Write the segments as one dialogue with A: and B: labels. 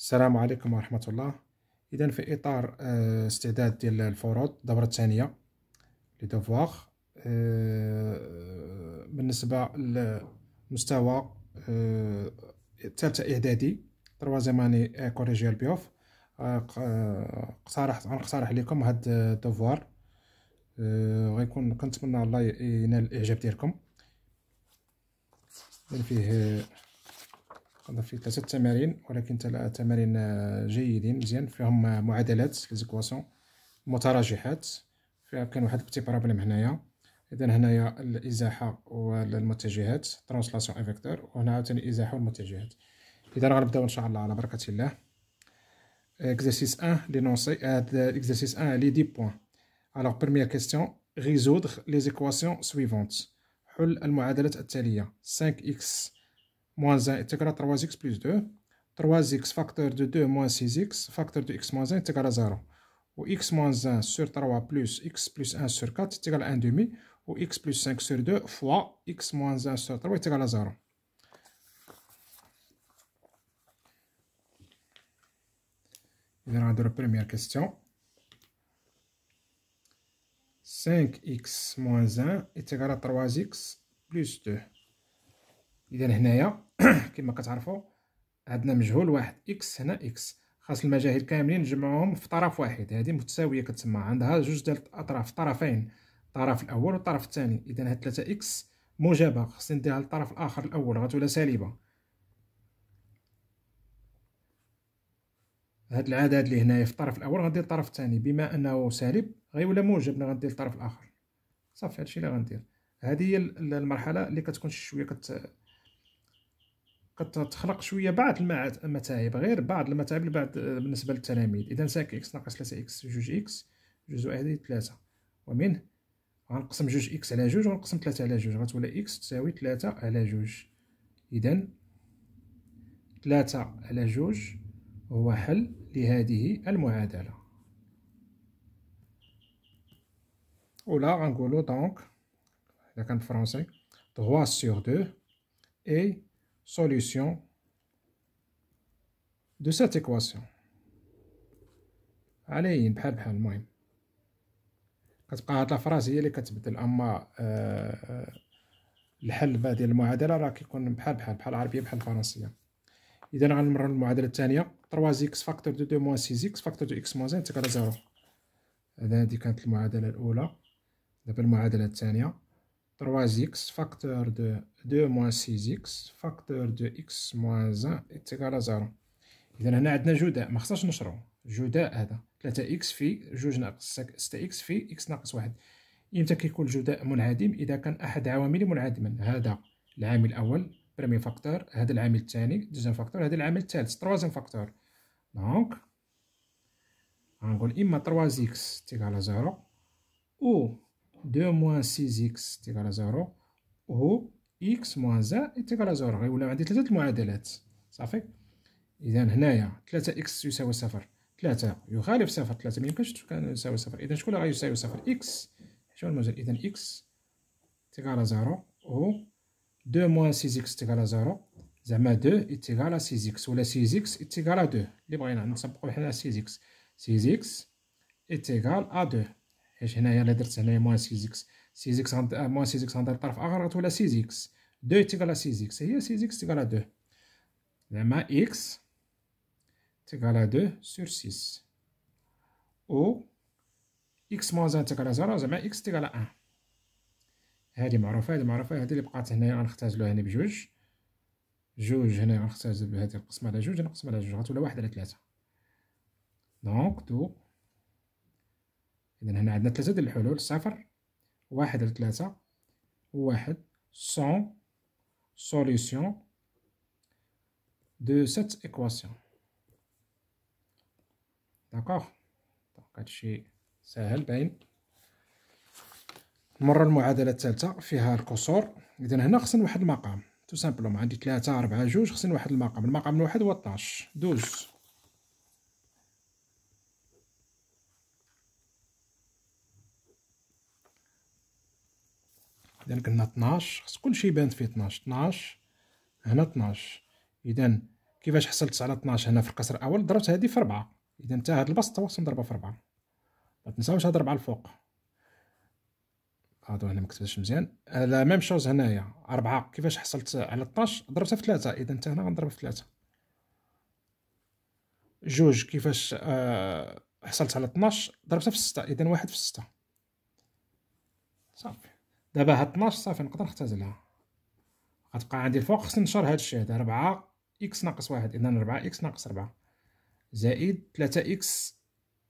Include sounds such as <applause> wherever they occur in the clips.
A: السلام عليكم ورحمة الله إذا في إطار آه، استعداد ديال الفروض الدورة الثانية لي دوفواغ آه، بالنسبة لمستوى آه، الثالثة إعدادي تروازيماني كوريجيال بيوف اقترح غنقترح لكم هاد الدوفوار غيكون كنتمنى الله ينال الإعجاب ديالكم فيه هذا فيه ثلاثة تمارين ولكن تمارين آه، جيدين مزيان فيهم آه، معادلات ليزيكواسيون متراجحات فيها كان واحد بتي بروبليم هنايا اذا هنايا الازاحه والمتجهات ترانسلاسيون افيكتور وهنا عاوتاني الازاحه والمتجهات اذا غنبداو ان شاء الله على بركه الله اكزرسيس لي لينونسي هاد اكزرسيس ان لي دي بوان الوغ بريمير كيستيون ريزودغ لي زيكواسيون سويفونت حل المعادلات التاليه 5 اكس moins 1 est égal à 3x plus 2. 3x facteur de 2 moins 6x facteur de x moins 1 est égal à 0. Ou x moins 1 sur 3 plus x plus 1 sur 4 est égal à 1 demi. Ou x plus 5 sur 2 fois x moins 1 sur 3 est égal à 0. de la première question. 5x moins 1 est égal à 3x plus 2. إذا هنايا <clears throat> كما كتعرفوا عندنا مجهول واحد اكس هنا اكس خاص المجاهيل كاملين نجمعوهم في طرف واحد هذه متساويه كتسمى عندها جوج ديال الاطراف طرفين الطرف الاول والطرف الثاني اذا هاد 3 اكس موجبه خاصني نديرها للطرف الاخر الاول غتولى سالبه هاد العدد اللي هنايا في الطرف الاول غندير الطرف الثاني بما انه سالب غيولى موجب ملي غندير الطرف الاخر صافي هادشي اللي غندير هذه هي المرحله اللي كتكون شويه كت كتخلق شويه بعض المتاعب غير بعض المتاعب بعد آه، بالنسبه للتلاميذ اذا ساك اكس ناقص 3 اكس جوج اكس جزء هذه 3 ومن غنقسم جوج اكس على جوج ونقسم 3 على جوج غتولي اكس تساوي 3 على جوج اذا 3 على جوج هو حل لهذه المعادلة ولا غنقولو دونك إذا كان فرونسي 3 سور 2 اي solution de cette équation عليين بحال بحال المهم كتبقى هاد الافراز هي اللي كتبدل اما أه الحل بهذه المعادله راه كيكون بحال بحال بحال العربيه بحال الفرنسيه اذا غنمر المعادله الثانيه 3 اكس فاكتور دو 2 موان 6 اكس فاكتور دو اكس موان زين تكرا زيرو هذه كانت المعادله الاولى دابا المعادله الثانيه 3x facteur de 2 moins 6x facteur de x moins 1 تيكالا 0 اذا هنا عندنا جداء ما خصناش نشرو جداء هذا 3x في جوج ناقص 6x في x ناقص 1 امتى كيكون الجداء منعدم اذا كان احد عوامله منعدما هذا العامل الاول بريمي فاكتور هذا العامل الثاني دوزيام فاكتور هذا العامل الثالث تروازيام فاكتور دونك غنقول اما 3x تيكالا 0 او 2 موان 6 x تيكال على زيرو وهو x موان زان تيكال على زيرو غيولي عندي ثلاثة المعادلات صافي اذا هنايا ثلاثة x يساوي صفر ثلاثة يخالف صفر 3 ميمكنش كان يساوي صفر اذا شكون اللي يساوي صفر x شنو المجال اذا x تيكال على زيرو وهو 2 موان 6 x تيكال على زيرو زعما 2 اتيكال 6 6x ولا 6 x اتيكال 2 اللي بغينا نطبقوا حنا 6 x 6 x اتيكال 2 حيت هنايا الا درت هنايا موان 6 اكس 6 اكس غند موان 6 اكس غندير طرف اخر غتولى 6 اكس 2 تيكالا 6 اكس هي 6 اكس تيكالا دو زعما اكس تيكالا دو سور سيس او اكس موان 1 تيكالا زيرو زعما اكس تيكالا ان هادي معروفه هادي معروفه هادي اللي بقات هنايا غنختازلوها هنا بجوج جوج هنا غنختازل بهذه القسمه على جوج نقسم على جوج غتولى واحد على ثلاثه دونك دو إذا هنا عندنا ثلاثة ديال الحلول صفر واحد على ثلاثة واحد سون سوليسيون دو سات إكواسيون داكوغ دونك هادشي ساهل باين المرة المعادلة الثالثة فيها القصور إذا هنا خصنا واحد المقام تو سامبلومون عندي ثلاثة أربعة جوج خصني واحد المقام المقام الواحد هو 12 دوز واحد اذا قلنا 12 خص كل شيء يبان فيه 12 12 هنا 12 اذا كيفاش حصلت على 12 هنا في القصر الاول ضربت هذه في 4 اذا حتى هذه البسطه هو خصنا نضربها في 4 ما تنساوش هذه 4 الفوق هادو هنا مكتبش مزيان لا ميم شوز هنايا 4 كيفاش حصلت على 12 ضربتها في 3 اذا حتى هنا غنضربها في 3 جوج كيفاش آه حصلت على 12 ضربتها في 6 اذا واحد في 6 صافي دابا هاد 12 صافي نقدر نختزلها غتبقى عندي الفوق خصني نشر هاد الشيء هذا 4 اكس ناقص 1 اذا 4 اكس ناقص 4 زائد 3 اكس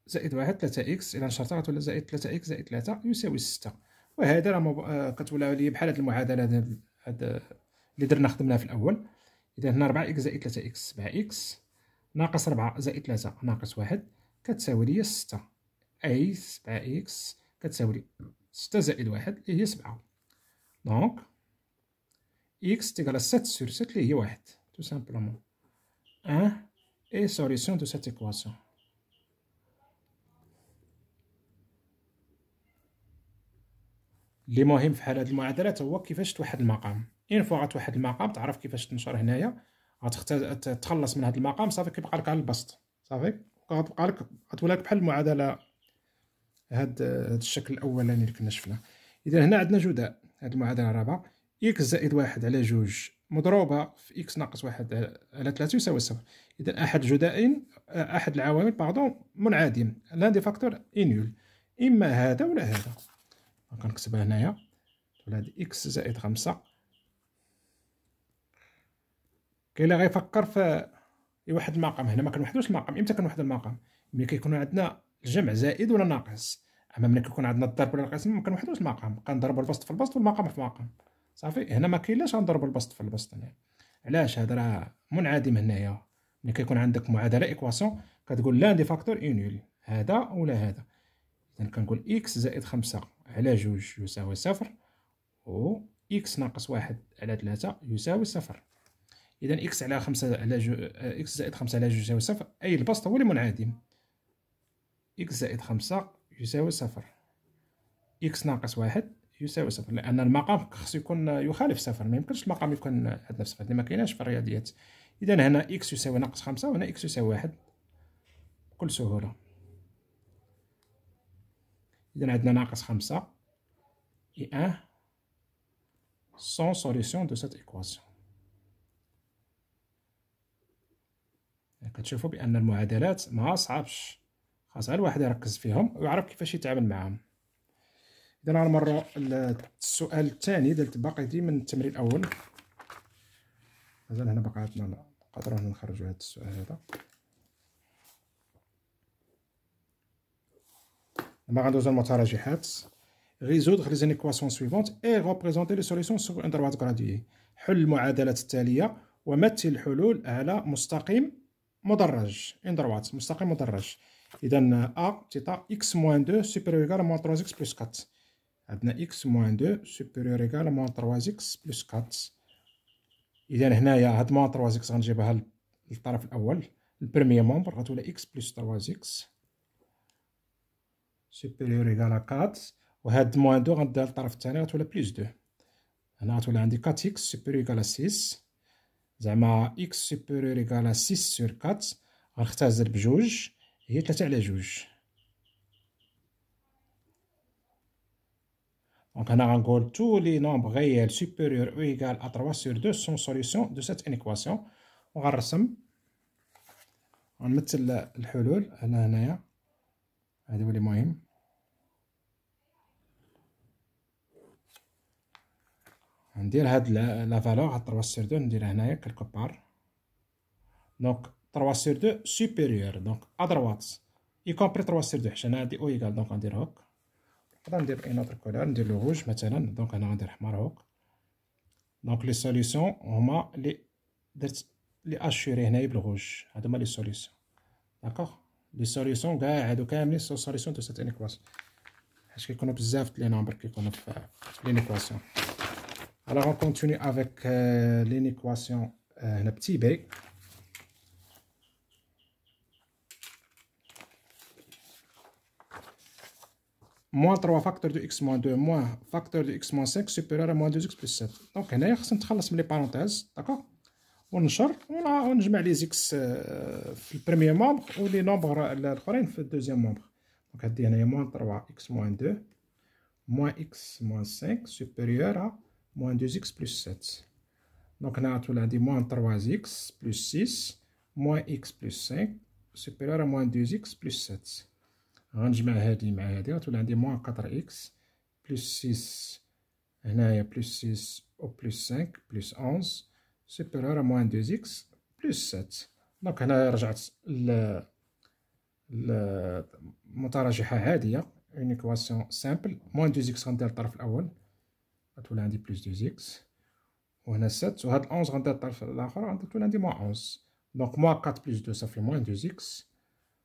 A: زائد واحد 3 اكس اذا نشرتها غتولي زائد 3 اكس زائد 3 يساوي 6 وهذا راه مب... آه، كتولى لي بحال هاد المعادله هاد هاد اللي درنا خدمناها في الاول اذا هنا 4 اكس زائد 3 اكس 7 اكس ناقص 4 زائد 3 ناقص 1 كتساوي لي 6 اي 7 اكس كتساوي لي ستة زائد واحد اللي هي سبعة دونك إكس تيكال 7 سور 7 اللي هي واحد تو سامبلومون اه إي سوليسيون دو سات ايكواسيون اللي مهم في حال هاد المعادلات هو كيفاش توحد المقام اين فوا غتوحد المقام تعرف كيفاش تنشر هنايا غتخلص من هاد المقام صافي كيبقى لك على البسط صافي غتبقى لك غتولي لك بحال المعادله هاد هاد الشكل الاولاني اللي كنا شفناه اذا هنا عندنا جداء هاد المعادله الرابعه اكس زائد واحد على جوج مضروبه في اكس ناقص واحد على ثلاثة يساوي صفر اذا احد جدائين احد العوامل باردون منعدم لان دي فاكتور انيول اما هذا ولا هذا كنكتبها هنايا ولا اكس زائد خمسة كاين غيفكر في واحد المقام هنا ما كنوحدوش المقام امتى كنوحدو المقام ملي كيكون عندنا الجمع زائد ولا ناقص اما ملي كيكون عندنا الضرب ولا القسم ما كنوحدوش المقام كنضربوا البسط في البسط والمقام في المقام صافي هنا ما كاينلاش غنضربوا البسط في البسط هنا علاش هذا راه منعدم هنايا ملي كيكون عندك معادله ايكواسيون كتقول لان دي فاكتور انول هذا ولا هذا اذا كنقول اكس زائد خمسة على جوج يساوي صفر و اكس ناقص واحد على ثلاثة يساوي صفر اذا اكس على خمسة على جو... اكس زائد خمسة على جوج يساوي صفر اي البسط هو اللي منعدم إكس زائد خمسة يساوي صفر إكس ناقص واحد يساوي صفر لأن المقام خص يكون يخالف صفر ما يمكنش المقام يكون عندنا صفر هذه ما كايناش في الرياضيات إذا هنا إكس يساوي ناقص خمسة وهنا إكس يساوي واحد بكل سهولة إذا عندنا ناقص خمسة إي أن سون solution دو cette إيكواسيون كتشوفوا بأن المعادلات ما صعبش خاص الواحد يركز فيهم ويعرف كيفاش يتعامل معاهم اذا غنمروا السؤال الثاني درت باقي من التمرين الاول مازال هنا باقي عندنا نقدروا نخرجوا هذا السؤال هذا لما غندوزو المتراجحات ريزودغ لي ايكواسيون سويفونت اي ريبريزونتي لي سوليسيون سوغ ان دروات غراديي حل المعادلات التاليه ومثل الحلول على مستقيم مدرج ان دروات مستقيم مدرج اذا ا تيتا اكس موان دو سوبيريور ايكال موان 3 اكس بلس 4 عندنا اكس موان دو سوبيريور ايكال موان 3 اكس بلس 4 اذا هنايا هاد موان 3 اكس غنجيبها للطرف الاول البريمير مومبر غتولي اكس بلس 3 اكس سوبيريور ايكال 4 وهاد موان دو غنديها للطرف الثاني غتولي بلس 2 هنا غتولي عندي 4 اكس سوبيريور ايكال 6 زعما اكس سوبيريور ايكال 6 سور 4 غنختزل بجوج هي تلاتة على جوج دونك هنا غنقول تو لي نومبر غيال سوبيريور او ايكال ا 3 سور 2 سون سوليسيون دو سات انيكواسيون وغنرسم غنمثل الحلول هنا هنايا هذا هو اللي مهم ندير هاد لا فالور ا 3 سور 2 نديرها هنايا كالكو بار دونك 3 sur 2 supérieur, donc à droite, y compris 3 sur 2, j'en ai dit O égale, donc on dit ROC. On dit une autre couleur, on dit le rouge, maintenant, donc on dit Maroc. Donc les solutions, on a les, les assurés, le rouge, on a les solutions. D'accord Les solutions, on a les solutions de cette équation. Parce ce qu'on observe les de nombres qui fait l'équation. Alors on continue avec euh, l'équation, euh, le petit B. moins 3 facteur de x moins 2 moins facteur de x moins 5 supérieur à moins 2x plus 7. Donc, on a un les parenthèses, d'accord On a mis les x euh, le premier membre ou les nombres le deuxième membre. Donc, on a dit moins 3x moins 2 moins x moins 5 supérieur à moins 2x plus 7. Donc, on a tout là, dit moins 3x plus 6 moins x plus 5 supérieur à moins 2x plus 7. غنجمع هادي مع هادي غتولي عندي موان قطر اكس بلس 6 هنايا بلس 6 او بلس 5 بلس 11 سوبيريور موان 2 اكس بلس 7 دونك هنا رجعت ل المتراجحه عاديه اون ايكواسيون سامبل موان 2 اكس غندير الطرف الاول غتولي عندي بلس 2 اكس وهنا 7 وهاد 11 غندير الطرف الاخر غتولي عندي موان 11 دونك موان 4 بلس 2 صافي موان 2 اكس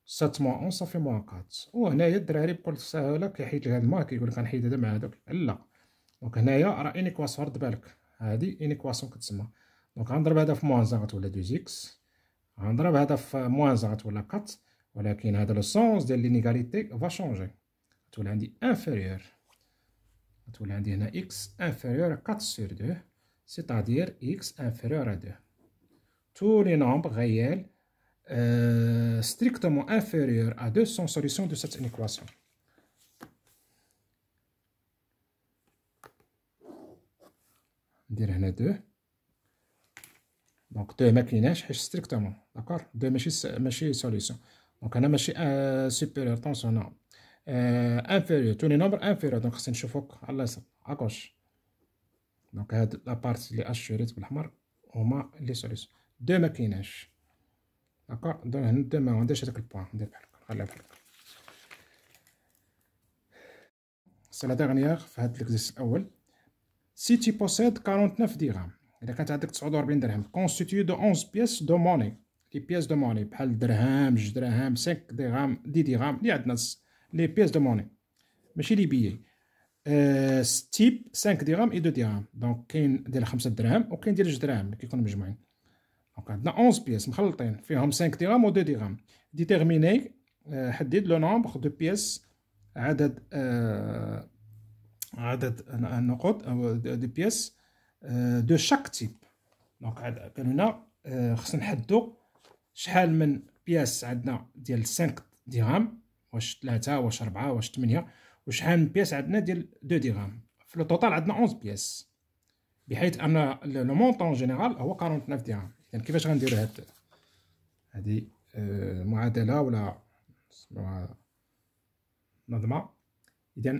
A: سات موا اون صافي موا كات وهنايا الدراري بكل سهوله كيحيد هاد الموا كيقول لك غنحيد هذا مع هذاك لا دونك هنايا راه انيكواسيون رد بالك هادي انيكواسيون كتسمى دونك غنضرب هذا في موان غتولى 2 اكس غنضرب هذا في موان غتولى 4 ولكن هذا لو سونس ديال لينيغاليتي فا شونجي غتولي عندي انفيريور غتولي عندي هنا اكس انفيريور 4 سور 2 سيتادير اكس انفيريور 2 تو لي نومبر غيال euh, strictement inférieure à 200 solutions de cette équation. ندير هنا 2 دونك 2 ما كايناش حيت ستريكتومون داكور 2 ماشي ماشي سوليسيون دونك هنا ماشي سوبيريور طونس هنا انفيريور توني نمبر انفيريور دونك خصني نشوفوك على اليسار اكوش دونك هاد لابارتي اللي اشريت بالاحمر هما لي سوليسيون 2 ما كايناش داكوغ دونك هنا ما عندهاش هذاك البوان ندير بحال هكا غنلعب بحال هكا سي لا ديغنييغ في هاد ليكزيس الاول سي تي بوسيد 49 درهم اذا كانت عندك 49 درهم كونستيتي دو 11 بيس دو موني لي بيس دو موني بحال درهم جوج درهم 5 درهم دي درهم اللي عندنا لي بيس دو موني ماشي لي بيي ستيب 5 درهم اي 2 درهم دونك كاين ديال 5 درهم وكاين ديال 2 دراهم كيكونوا مجموعين دونك عندنا 11 بياس مخلطين فيهم 5 درهم و 2 درهم ديتيرميني حدد لو نومبر دو بياس عدد عدد النقط او دو بياس دو شاك تيب دونك قالوا لنا خصنا نحدو شحال من بياس عندنا ديال 5 درهم واش 3 واش 4 واش 8 وشحال من بياس عندنا ديال 2 درهم في لو توتال عندنا 11 بياس بحيث ان لو مونطون جينيرال هو 49 درهم يعني كيفاش غندير هاد هادي آه، معادله ولا نسموها نظمه اذا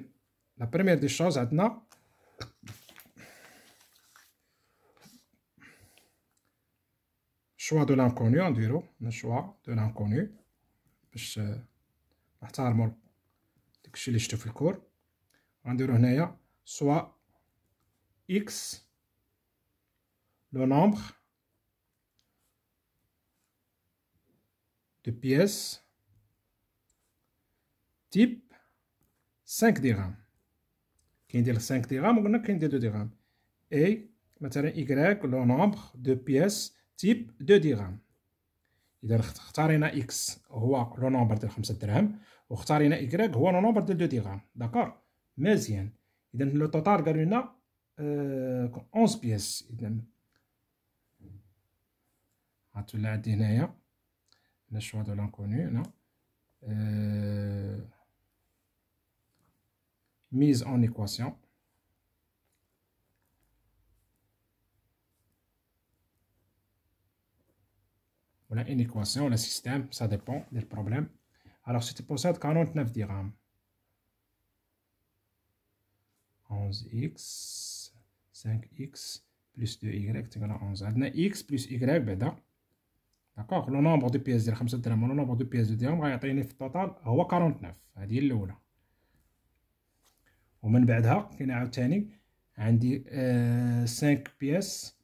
A: لا بريمير دي شوز عندنا شوا دو لانكوني نديرو شوا دو لانكوني باش آه، نحتارمو داكشي لي شتو في الكور غنديرو هنايا سوا اكس لو نومبر de pièces type 5 Qui كندير 5 درهم وقلنا كندير 2 dirhams. Et maintenant, y le nombre دو pièces تيب 2 درهم اذا اختارينا اكس هو لو نومبر ديال 5 درهم واختارينا y هو لو نومبر ديال 2 درهم داكور مزيان اذا لو توتال قالو لنا 11 بيس، اذا غتولى عندي هنايا choix de l'inconnu, non euh, Mise en équation. Voilà une équation, le système, ça dépend du problème. Alors, si tu possèdes 49 dirhams, 11x, 5x plus 2y, tu as 11. x plus y, ben, داكوغ لو نومبر دو بياس ديال خمسة درهم ولو نومبر دو بياس ديالهم غيعطيني في الطوطال هو 49 هذه هي الاولى ومن بعدها كاين عاوتاني عندي آه 5 بياس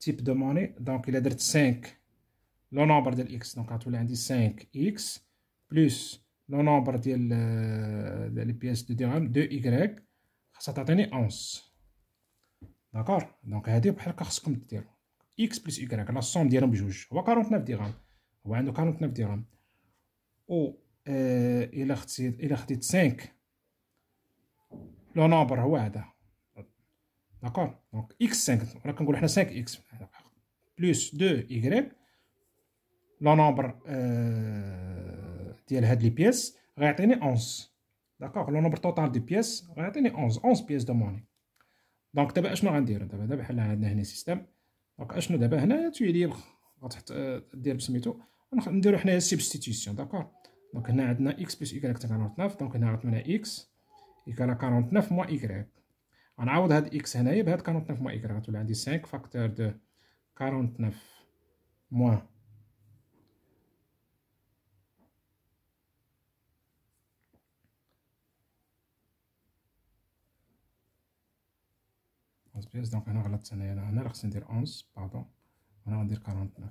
A: تيب دو موني دونك الا درت 5 لو نومبر ديال اكس دونك غتولي عندي 5 اكس بلس لو نومبر ديال لي بياس دو درهم دو ايكغيك خاصها تعطيني 11 داكور دونك هادي بحال هكا خصكم ديرو اكس بلس يكراك لا الصوم ديالهم بجوج هو 49 درهم هو عنده 49 درهم و او الا خديت الا خديت 5 لو نومبر هو هذا داكور دونك اكس 5 راه كنقولو حنا 5 اكس بلس 2 يكريك لو نومبر ديال هاد لي بيس غيعطيني 11 داكوغ لو نومبر توتال دي بيس غيعطيني 11 11 بيس دو موني دونك دابا اشنو غندير دابا دابا عندنا هنا سيستم دونك اشنو دابا هنايا تيليبر غتحط آه، دير بسميتو نديرو حنايا سيبستيتيسيون داكور دونك هنا عندنا اكس بلس ايكغ تاع 49 دونك هنا غتمنى اكس يكالا 49 موا ايكغ غنعوض هاد اكس هنايا بهاد 49 موا ايكغ غتولي عندي 5 فاكتور دو 49 موا 11 بياس دونك هنا غلطت انايا هنا اللي خصني ندير 11 باردون هنا غندير 49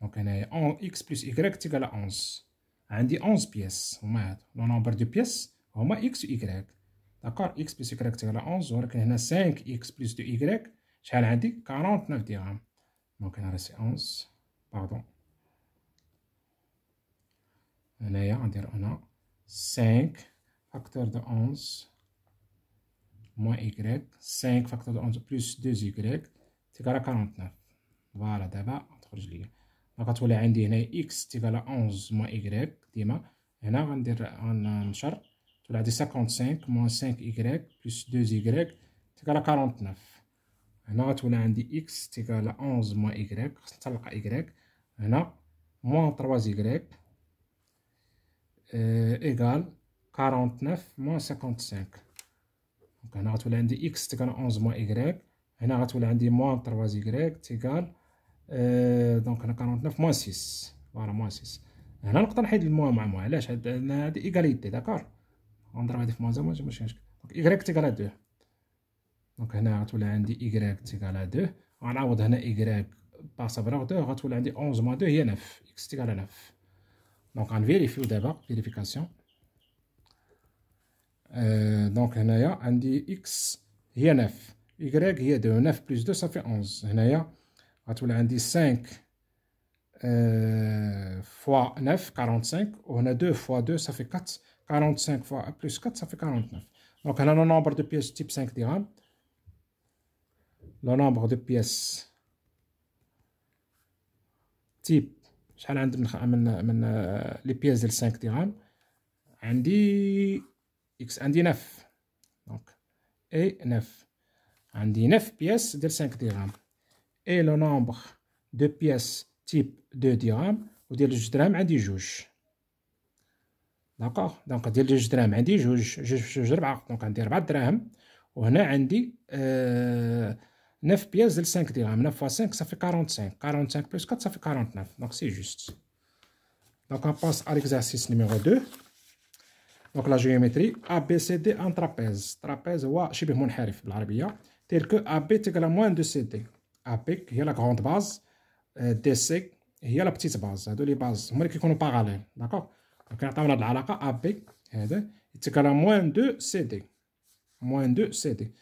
A: دونك هنايا اكس بلس ايكغيك تيكال 11 عندي 11 بياس هما هاد لو نومبر دو بياس هما اكس و ايكغيك داكور اكس بلس ايكغيك تيكال 11 ولكن هنا 5 اكس بلس دو ايكغيك شحال عندي 49 درهم دونك هنا راه سي 11 باردون هنايا غندير هنا 5 فاكتور دو 11 moins y, 5 facteur de 11 plus 2y, à 49 Voilà, d'abord, on va ليا دونك غتولي عندي هنا égal à 11 moins y ديما هنا غندير غنشر تولي dit 55 moins 5 y plus 2 y à 49 هنا x عندي égal à 11 moins y égal à y هنا moins 3 y euh, égale 49 moins 55 دونك هنا غتولي عندي اكس تيكال 11 موان ايكغيك هنا غتولي عندي موان 3 ايكغيك تيكال أه دونك هنا 49 موان 6 فوالا موان 6 هنا نقدر نحيد الموان مع موان علاش هاد هادي ايكاليتي داكور غنضرب هادي في موان زعما ماشي مشكل دونك ايكغيك تيكال 2 دونك هنا غتولي عندي ايكغيك تيكال 2 غنعوض هنا ايكغيك باغ سافراغ 2 غتولي عندي 11 موان 2 هي 9 اكس تيكال 9 دونك غنفيريفيو دابا فيريفيكاسيون دونك هنايا عندي اكس هي ناف يكراك هي دو ناف بلس دو صافي اونز هنايا غتولي عندي سانك فوا ناف كارونت و هنا دو فوا دو صافي كات كارونت فوا بلس كات صافي كارونت ناف دونك هنا لو نومبر دو بيس تيب سانك ديغام لو نومبر دو بيس تيب شحال عندي من من لي بيس ديال سانك ديغام عندي X 9. Et 9. On dit 9 pièces de 5 dirhams. Et le nombre de pièces type 2 dirhams. on le juge. D'accord Donc on dit le juge, Donc on dit le 9 pièces de 5 dirhams. 9 fois 5, ça fait 45. 45 plus 4, ça fait 49. Donc c'est juste. Donc on passe à l'exercice numéro 2. Donc la géométrie ABCD est un trapèze. Trapèze ou chiffre mon herif l'arabia. que AB est égal à moins de CD. AB est la grande base, euh, DC est la petite base. Les deux bases. Mais qu'elles sont parallèles, d'accord Donc on a trouvé relation AB. C'est égal à moins de CD. Moins de CD.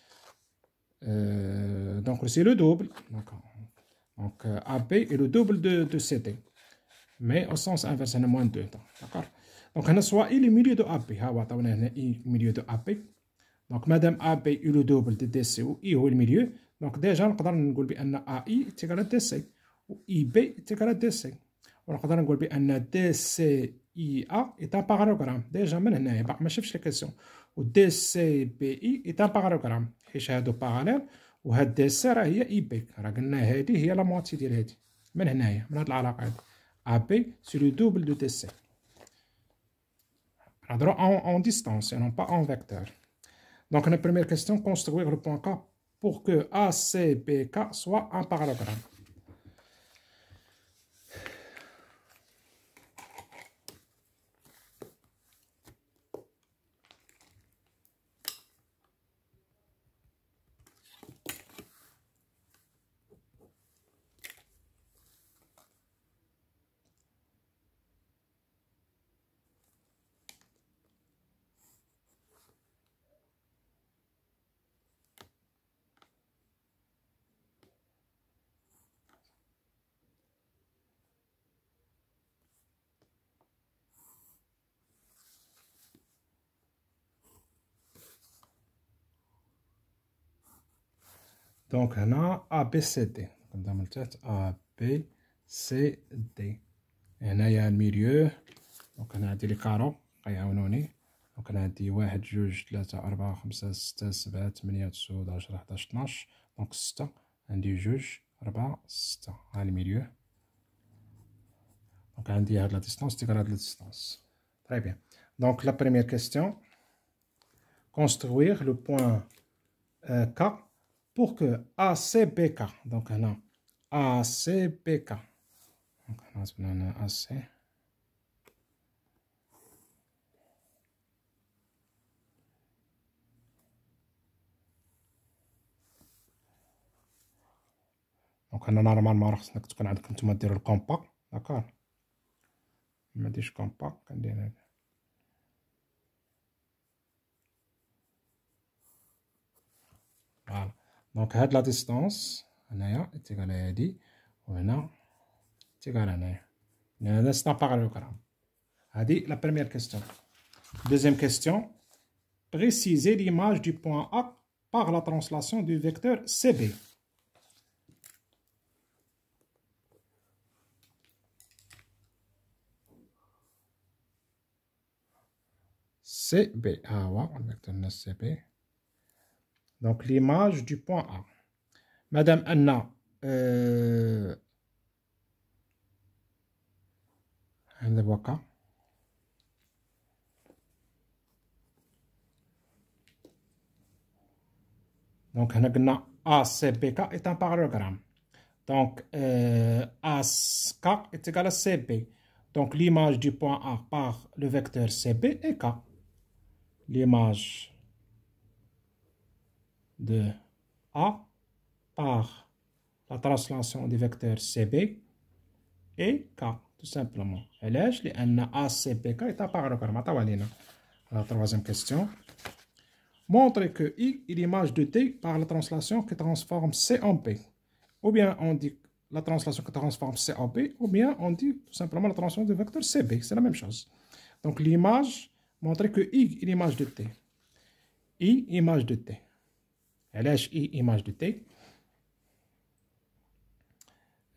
A: Euh, donc c'est le double. Donc euh, AB est le double de CD, mais au sens inverse de moins de d'accord دونك هنا سوا اي لي ميليو دو ا بي ها هو عطاونا هنا اي ميليو دو ا بي دونك مادام ا بي لو دوبل دو دي سي و اي هو الميليو دونك ديجا نقدر نقول بان ا اي تيكرال دي سي و اي بي تيكرال دي سي و نقدر نقول بان دي سي اي ا ايتا باغراغرام ديجا من هنايا باق ما شفتش الكاسيون و دي سي بي اي ايتا باغراغرام حيت هادو باغاليل هاد دي سي راه هي اي بي راه قلنا هادي هي لا مواتي ديال هادي من هنايا من هاد العلاقه هادي ا بي سي لو دوبل دو دي سي On en, distance et non pas en vecteur. Donc, la première question, construire le point K pour que K soit un parallélogramme. دونك هنا ا بي سي دي نبدا من تحت ا بي سي دي هنايا الميليو دونك هنا عندي لي كارو غيعاونوني دونك انا عندي واحد جوج ثلاثة أربعة خمسة ستة سبعة ثمانية تسعود عشرة حداش طناش دونك ستة عندي جوج أربعة ستة ها الميليو دونك عندي هاد لا ديستونس تيكرا هاد لا ديستونس تري بيان دونك لا بريميير كيستيون construire لو بوان كا pour que ACBK donc un ACBK donc on a AC, دونك انا نورمالمون راه تكون نتوما ديروا داكور ما ديش كندير هذا فوالا donc à la distance on a est égal à d on a égal à n n'est pas le a la première question deuxième question préciser l'image du point A par la translation du vecteur CB CB ah ouais le vecteur CB donc l'image du point A. Madame Anna, euh, donc, ACBK est un parallélogramme. Donc, euh, est égal à CB. Donc, l'image du point A par le vecteur CB est K. L'image de A par la translation du vecteur CB et K, tout simplement. علاش لأن A, et La troisième question. Montrez que I est l'image de T par la translation qui transforme C en P. Ou bien on dit la translation qui transforme C en P, ou bien on dit tout simplement la translation du vecteur CB. C'est la même chose. Donc l'image, montrez que I est l'image de T. I, image de T. L'âge i image de t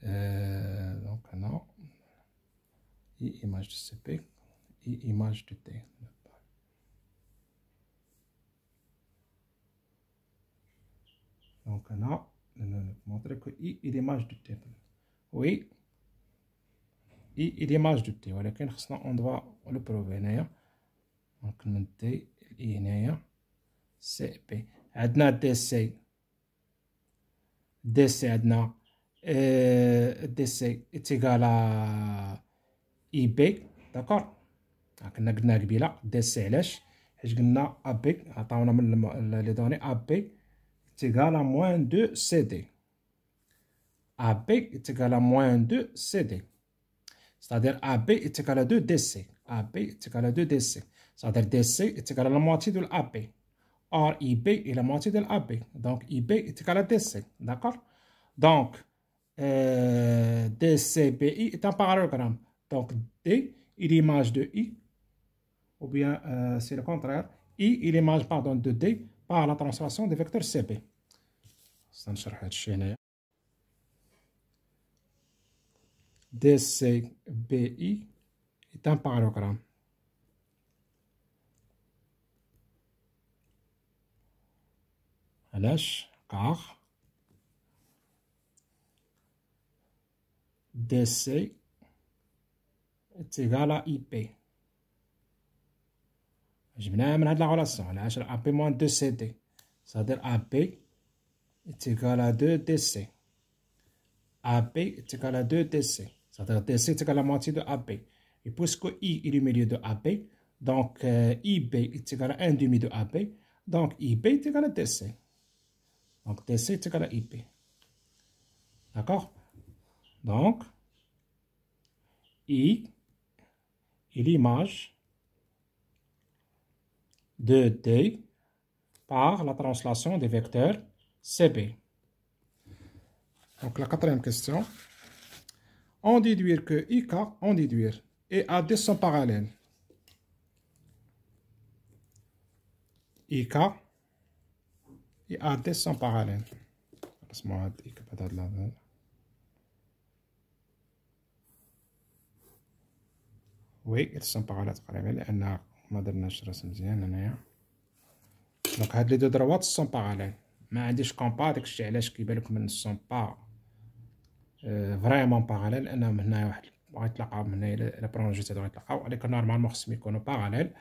A: euh, donc, non, et image de cp e et image de t e donc, non, montrer que il est image de t e oui, I il est image de t. Voilà, qu'un on doit le prouver, n'est-ce pas? Donc, le t est né c cp. عندنا دي سي دي سي عندنا آه، دي سي اتيكالا اي بي داكور كنا قلنا قبيله دي سي علاش حيت قلنا ا عطاونا من لي دوني ا اتيكالا موان دو سي دي ا اتيكالا موان دو سي دي c'est-à-dire AB est égal à 2 DC. AB est égal à 2 DC. C'est-à-dire DC est égal à la IB est la moitié de l'AB. Donc, IB est égal à DC. D'accord Donc, euh, DCBI est un parallélogramme. Donc, D est l'image de I, ou bien euh, c'est le contraire. I est l'image, pardon, de D par la transformation des vecteurs CB. DCBI est un parallélogramme. car DC est égal à IP. Je vais maintenant amener la relation. AP-2CD. C'est-à-dire AP est égal à 2DC. AP est égal à 2DC. C'est-à-dire DC est égal à moitié de AP. Et puisque I est du milieu de AP, donc euh, IB est égal à 1 demi de AP, donc IB est égal à DC. Donc, dc est égal à IP. D'accord Donc, I est l'image de D par la translation des vecteurs CB. Donc, la quatrième question. On déduire que IK, on déduire, et AD sont parallèles. IK et à descend parallele باراليل Laisse-moi hâter que pas de la وي كتسمى باراليل تقريبا لان ما درناش راس مزيان هنايا دونك هاد لي دو دروات سون باراليل ما عنديش كومبا داكشي علاش كيبان لكم ان سون با فريمون باراليل لانهم هنايا واحد غيتلاقاو من هنايا لا برونجيت هادو غيتلاقاو ولكن نورمالمون خصهم يكونوا باراليل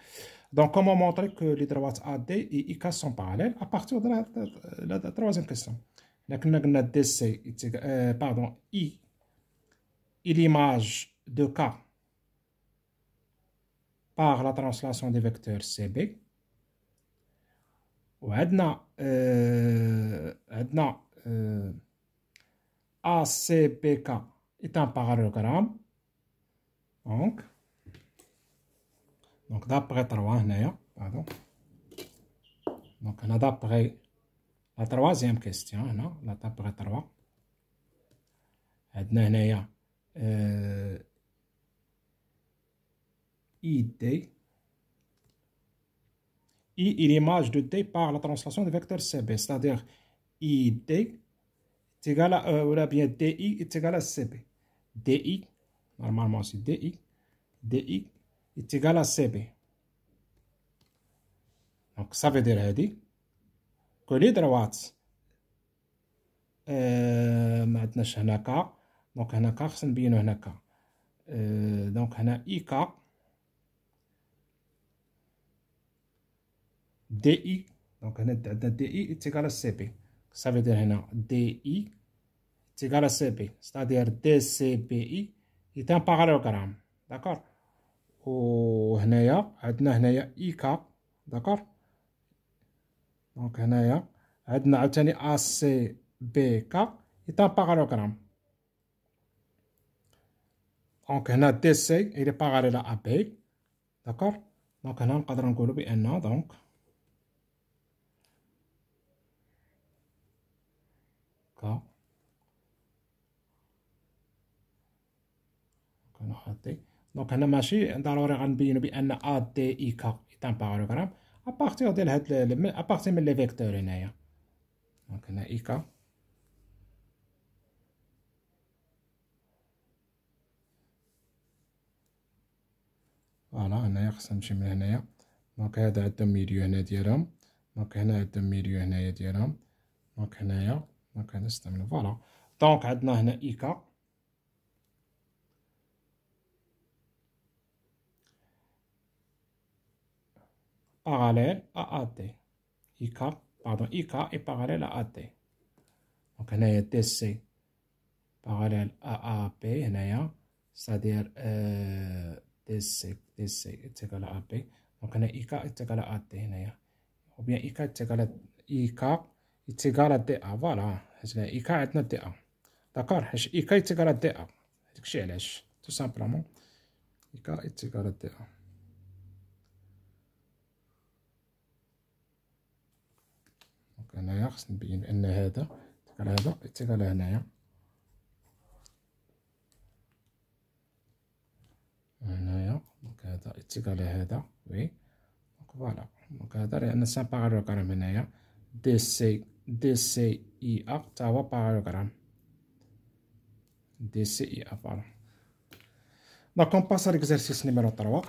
A: Donc, comment montrer que les droites AD et IK sont parallèles à partir de la, troisième question DC, euh, pardon, I, l'image de K par la translation des vecteurs CB. On euh, euh, a Edna euh, est un parallélogramme donc donc d'après تروا هنايا hein, pardon. دونك انا دابغي لا la كيستيون هنا لا دابغي i l'image de d par la translation du vecteur cb, c'est-à-dire id est égal euh, bien di est à cb. di, normalement c'est di, di اتجاه سي بي دونك صافي دير هادي كولي دروات اه ما عندناش هناك دونك هناك خصنا نبينو هناك اه euh, دونك هنا اي كا دي اي دونك هنا عندنا دي اي اتجاه سي بي صافي دير هنا دي اي اتجاه سي بي ستادير دي سي بي اي ايت تان باغالوغرام داكور وهنايا عندنا هنايا اي كا داكور دونك هنايا عندنا عاوتاني ا سي بي كا ايتا باغالوغرام دونك هنا دي سي اي لي الى ا بي داكور دونك هنا نقدر نقولو بان دونك كا كنحطي دونك هنا ماشي ضروري غنبينو بان ا دي اي كا تان ا بارتير ديال هاد بارتير من لي فيكتور هنايا دونك هنا اي كا فوالا هنايا خصنا نمشي من هنايا دونك هذا عندهم ميليو هنا ديالهم دونك هنا عندهم ميليو هنايا ديالهم دونك هنايا دونك هنا نستعملو فوالا دونك عندنا هنا اي كا parallèle à AT IK pardon IK est parallèle à AT دونك هنايا تي سي باراليل ا ا بي هنايا سادير تي سي تي سي اتيكال ا بي دونك هنا اي كا اتيكال ا تي هنايا او بيان اي كا اتيكال اي كا اتيكال دي ا فوالا حيت اي كا عندنا دي ا داكور حيت اي كا اتيكال دي ا هادشي علاش تو سامبلومون اي كا اتيكال دي ا هنايا خصني نبين ان هذا يتكال هذا يتكال هنايا هنايا دونك هذا يتكال هذا وي دونك فوالا دونك هذا لان سان باراغرام هنايا دي سي دي سي اي ا تاع هو باراغرام دي سي اي ا دونك اون باس ليكزارسيس نيميرو 3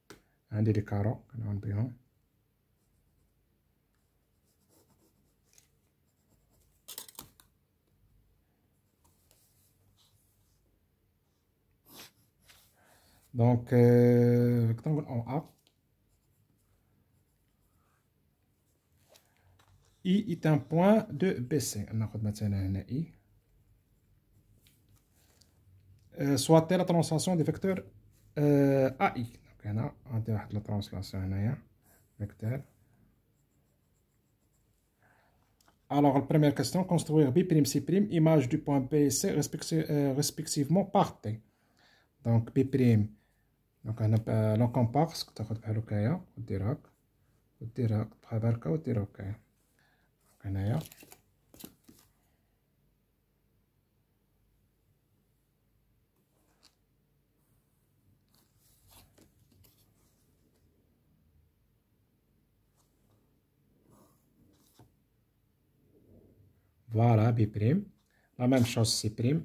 A: عندي لي كارو I est un point de BC. un I. Euh, Soit la transformation des vecteur euh, AI on a la translation هنايا فيكتور Alors, la première question, construire B'C', image du point B' et C euh, respectivement par T. Donc, B', donc, on euh, compare ce que tu as fait avec le Dirac, le Dirac, le Dirac, le Dirac. Donc, on vara B', la mem 6 C',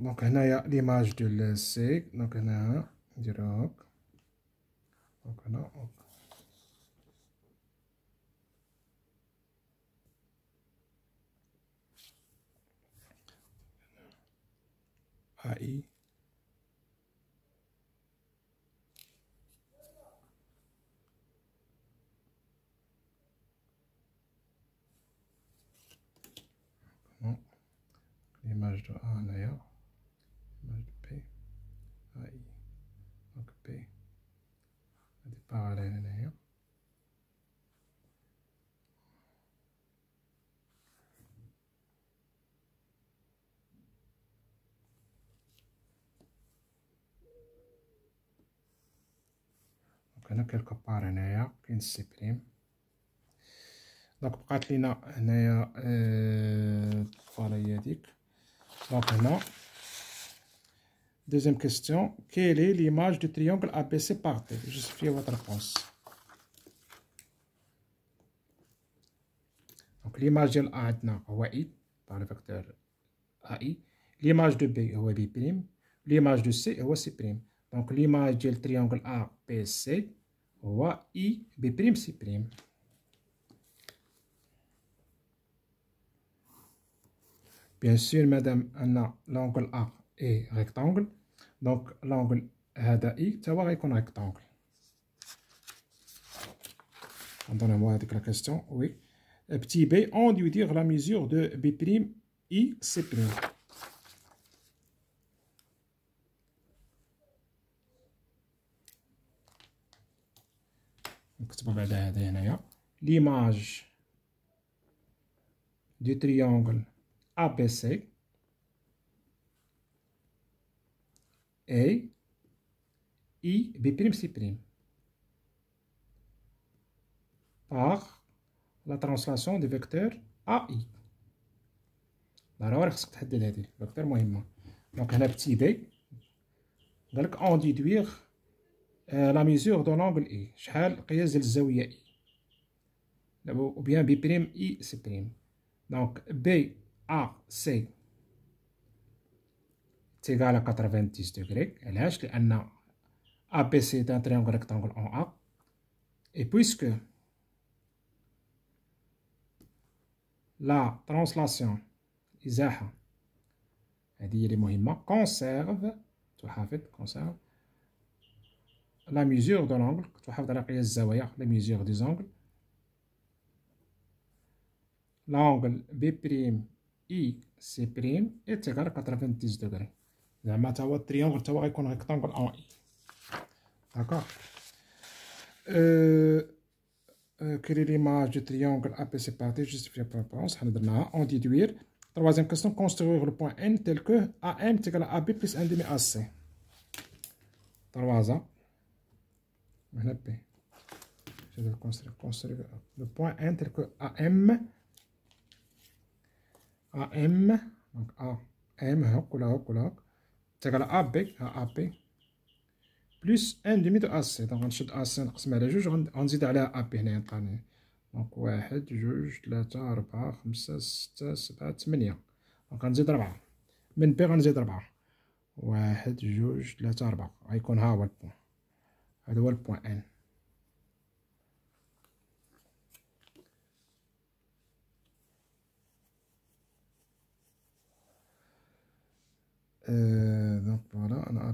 A: donc, a l'image de l'AC. Donc, il a un Donc, on a AI. L'image de A, mode P, i.e. log P ادي parallel هنا هي دونك هنا كيلكو بار هنايا كاين سي بريم دونك بقات لينا هنايا هي ديك دونك هنا Deuxième question, quelle est l'image du triangle ABC par T Justifiez votre réponse. Donc l'image de A est I par le vecteur AI, l'image de B est B', l'image de C est C'. Donc l'image du triangle ABC est I B' C'. Bien sûr, madame, on a l'angle A rectangle. Donc l'angle i ça va être un rectangle. donne moi avec la question, oui. Petit b, on doit dire la mesure de B' I C'. d'ailleurs hein. L'image du triangle ABC A I B'C' par la translation du vecteur AI ضروري خصك تحدد هادي فيكتور مهمة دونك هنا بتي دي قالك اون ديدويغ لا ميزور دو لونغل اي شحال قياس ديال الزاوية اي e. ou bien B' I' دونك بي ا سي égal à 90 degrés. علاش a ABC est un triangle rectangle en A. Et puisque la translation Isaha, elle dit conserve, tu conserve la mesure de l'angle, tu as la mesure des angles, l'angle B' C' est égal à 90 degrés. زعما تا هو التريونغل تا هو غيكون ريكتانغل اون اي داكوغ كري ليماج دو تريونغل ا بي سي بارتي جوستيفي بار بونس On va اون ديدوير Troisième question, construire le point N tel que AM est égal à AB plus 1 demi AC. Troisième. Je vais construire, construire le point N tel que AM. AM, donc AM, hop, hop, hop, تقال أ بي أ بي بلس ان ديمي دو أ سي دونك غنشد أ سي نقسم على جوج غنزيد عليها أ بي هنايا تلقاني دونك واحد جوج تلاتة ربعة خمسة ستة سبعة تمنية دونك غنزيد ربعة من بي غنزيد ربعة واحد جوج تلاتة ربعة غيكون ها هو البوان هذا هو البوان ان أه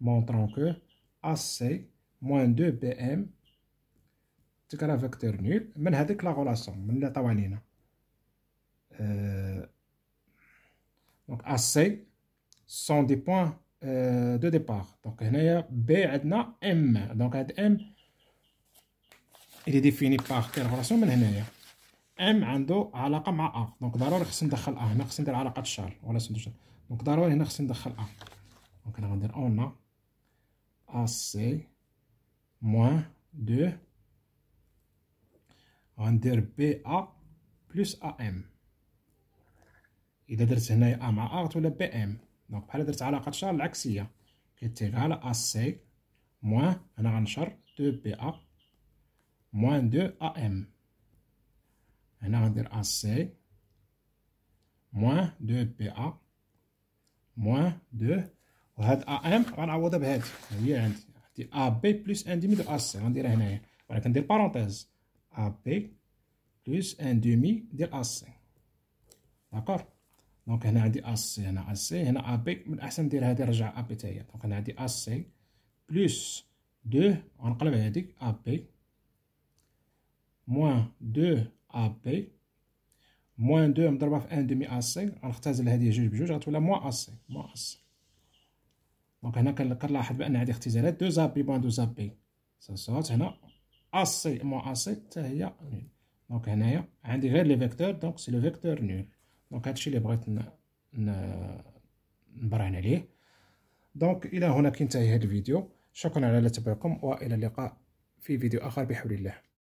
A: montrant que AC moins 2 بm تكرا فيكتور نول من هذيك لا غولاسيون من اللي عطاوها لينا آه، دونك AC سون دي بوان دو ديبار دونك هنايا بي عندنا ام دونك هاد ام اللي ديفيني باغ كاين غولاسيون من هنايا ام عندو علاقه مع ا دونك ضروري خصني ندخل ا هنا خصني ندير علاقه الشر ولا سندوتش دونك ضروري هنا خصني ندخل ا دونك انا غندير اون AC moins 2 dire BA plus AM. Il est dit que A moins A ou le BM. Donc, on va c'est la AC qui est égal à AC moins un enchant de BA moins 2 AM. On va dire AC, moins 2 BA moins 2 AM. وهاد ا ام غنعوضها بهاد هي عندي عندي ا بي بلس ان دومي دو ا سي غنديرها هنايا وانا كندير بارونتيز ا بي بلس ان دومي ديال ا سي داكور دونك هنا عندي ا سي هنا ا سي هنا ا بي من الاحسن ندير هادي نرجع ا بي تاهي دونك هنا عندي ا سي بلس دو غنقلب هاديك ا بي موان دو ا بي موان دو مضربه في ان دومي ا سي غنختزل هادي جوج بجوج غتولي موان ا سي موان ا سي دونك هنا كنلاحظ بان هذه اختزالات دو زابي بي بوان دو زابي بي هنا اسي مو اسي حتى هي نول دونك هنايا عندي غير لي فيكتور دونك سي لو فيكتور نول دونك هادشي اللي بغيت نبرهن عليه دونك الى هنا كينتهي هذا الفيديو شكرا على تبعكم والى اللقاء في فيديو اخر بحول الله